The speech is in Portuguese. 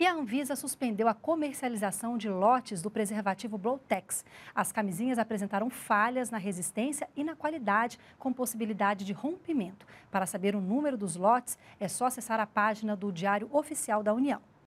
E a Anvisa suspendeu a comercialização de lotes do preservativo Blowtex. As camisinhas apresentaram falhas na resistência e na qualidade, com possibilidade de rompimento. Para saber o número dos lotes, é só acessar a página do Diário Oficial da União.